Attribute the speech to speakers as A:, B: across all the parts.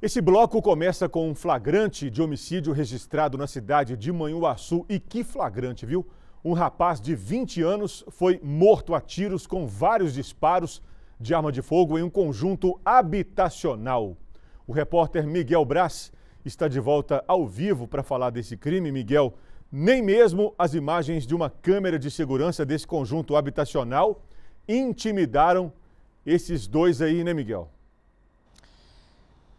A: Esse bloco começa com um flagrante de homicídio registrado na cidade de Manhuaçu. E que flagrante, viu? Um rapaz de 20 anos foi morto a tiros com vários disparos de arma de fogo em um conjunto habitacional. O repórter Miguel Brás está de volta ao vivo para falar desse crime. Miguel, nem mesmo as imagens de uma câmera de segurança desse conjunto habitacional intimidaram esses dois aí, né, Miguel?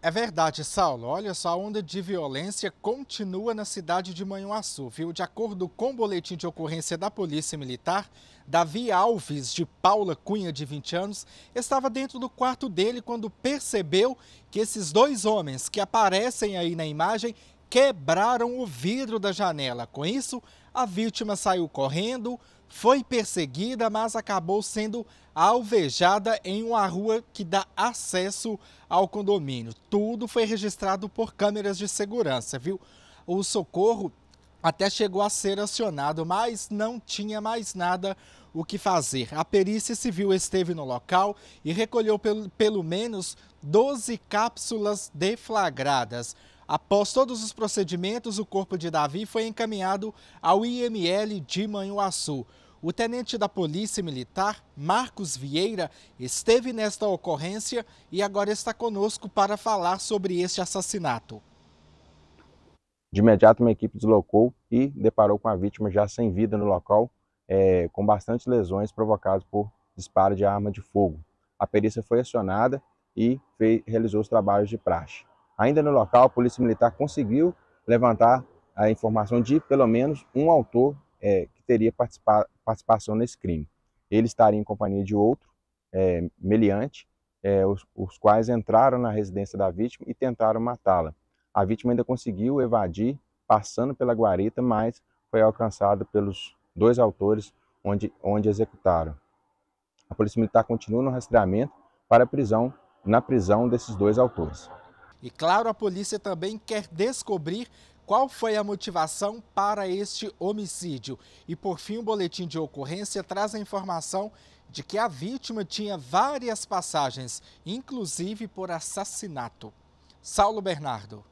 B: É verdade, Saulo. Olha só, a onda de violência continua na cidade de Manhuaçu, viu? De acordo com o boletim de ocorrência da Polícia Militar, Davi Alves, de Paula Cunha, de 20 anos, estava dentro do quarto dele quando percebeu que esses dois homens que aparecem aí na imagem quebraram o vidro da janela. Com isso, a vítima saiu correndo, foi perseguida, mas acabou sendo alvejada em uma rua que dá acesso ao condomínio. Tudo foi registrado por câmeras de segurança, viu? O socorro até chegou a ser acionado, mas não tinha mais nada o que fazer. A perícia civil esteve no local e recolheu pelo, pelo menos 12 cápsulas deflagradas. Após todos os procedimentos, o corpo de Davi foi encaminhado ao IML de Manhuaçu. O tenente da Polícia Militar, Marcos Vieira, esteve nesta ocorrência e agora está conosco para falar sobre este assassinato.
C: De imediato, uma equipe deslocou e deparou com a vítima já sem vida no local, é, com bastantes lesões provocadas por disparo de arma de fogo. A perícia foi acionada e fez, realizou os trabalhos de praxe. Ainda no local, a Polícia Militar conseguiu levantar a informação de pelo menos um autor é, que teria participa participação nesse crime. Ele estaria em companhia de outro é, meliante, é, os, os, quais entraram na residência da vítima e tentaram matá-la. A vítima ainda conseguiu evadir, passando pela guarita, mas foi alcançada pelos dois autores, onde, onde executaram. A Polícia Militar continua no rastreamento para a prisão, na prisão desses dois autores.
B: E claro, a polícia também quer descobrir qual foi a motivação para este homicídio. E por fim, o boletim de ocorrência traz a informação de que a vítima tinha várias passagens, inclusive por assassinato. Saulo Bernardo.